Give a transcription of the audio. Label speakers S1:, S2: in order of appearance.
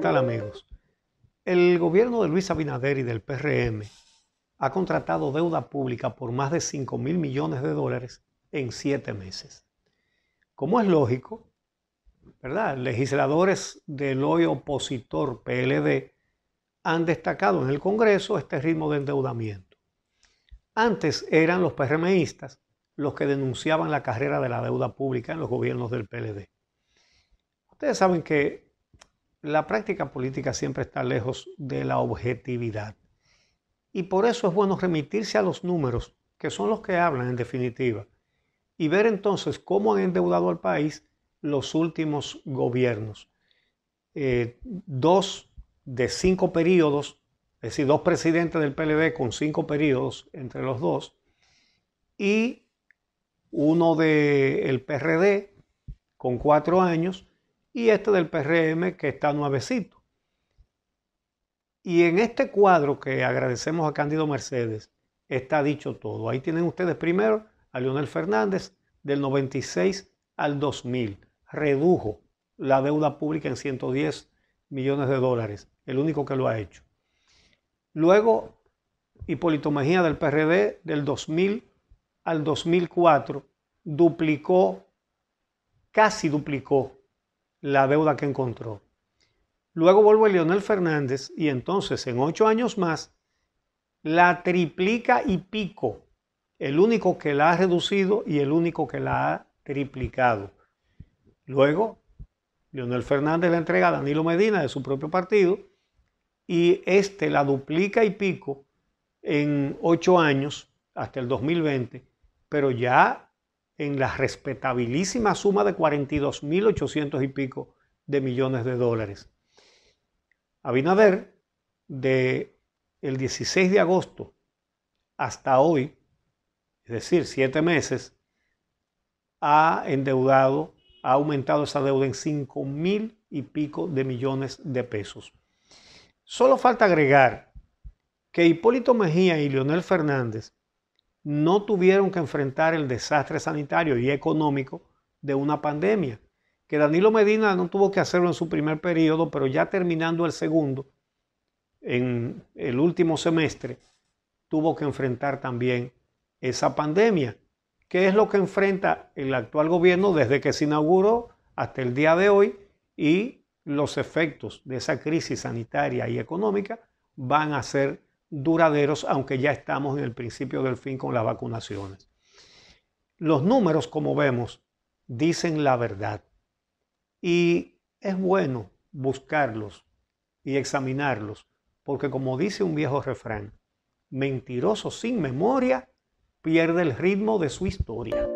S1: tal amigos? El gobierno de Luis Abinader y del PRM ha contratado deuda pública por más de 5 mil millones de dólares en siete meses. Como es lógico, ¿verdad? Legisladores del hoy opositor PLD han destacado en el Congreso este ritmo de endeudamiento. Antes eran los PRMistas los que denunciaban la carrera de la deuda pública en los gobiernos del PLD. Ustedes saben que la práctica política siempre está lejos de la objetividad. Y por eso es bueno remitirse a los números, que son los que hablan en definitiva, y ver entonces cómo han endeudado al país los últimos gobiernos. Eh, dos de cinco periodos, es decir, dos presidentes del PLD con cinco periodos entre los dos, y uno del el PRD con cuatro años, y este del PRM que está nuevecito. Y en este cuadro que agradecemos a Cándido Mercedes está dicho todo. Ahí tienen ustedes primero a Leonel Fernández del 96 al 2000. Redujo la deuda pública en 110 millones de dólares, el único que lo ha hecho. Luego, Hipólito Mejía del PRD del 2000 al 2004 duplicó, casi duplicó la deuda que encontró. Luego vuelve Leonel Fernández y entonces en ocho años más la triplica y pico, el único que la ha reducido y el único que la ha triplicado. Luego, Leonel Fernández la entrega a Danilo Medina de su propio partido y este la duplica y pico en ocho años hasta el 2020, pero ya en la respetabilísima suma de 42.800 y pico de millones de dólares. Abinader, de el 16 de agosto hasta hoy, es decir, siete meses, ha endeudado, ha aumentado esa deuda en 5 mil y pico de millones de pesos. Solo falta agregar que Hipólito Mejía y Leonel Fernández no tuvieron que enfrentar el desastre sanitario y económico de una pandemia, que Danilo Medina no tuvo que hacerlo en su primer periodo, pero ya terminando el segundo, en el último semestre, tuvo que enfrentar también esa pandemia, ¿Qué es lo que enfrenta el actual gobierno desde que se inauguró hasta el día de hoy y los efectos de esa crisis sanitaria y económica van a ser duraderos, aunque ya estamos en el principio del fin con las vacunaciones. Los números, como vemos, dicen la verdad y es bueno buscarlos y examinarlos, porque como dice un viejo refrán, mentiroso sin memoria pierde el ritmo de su historia.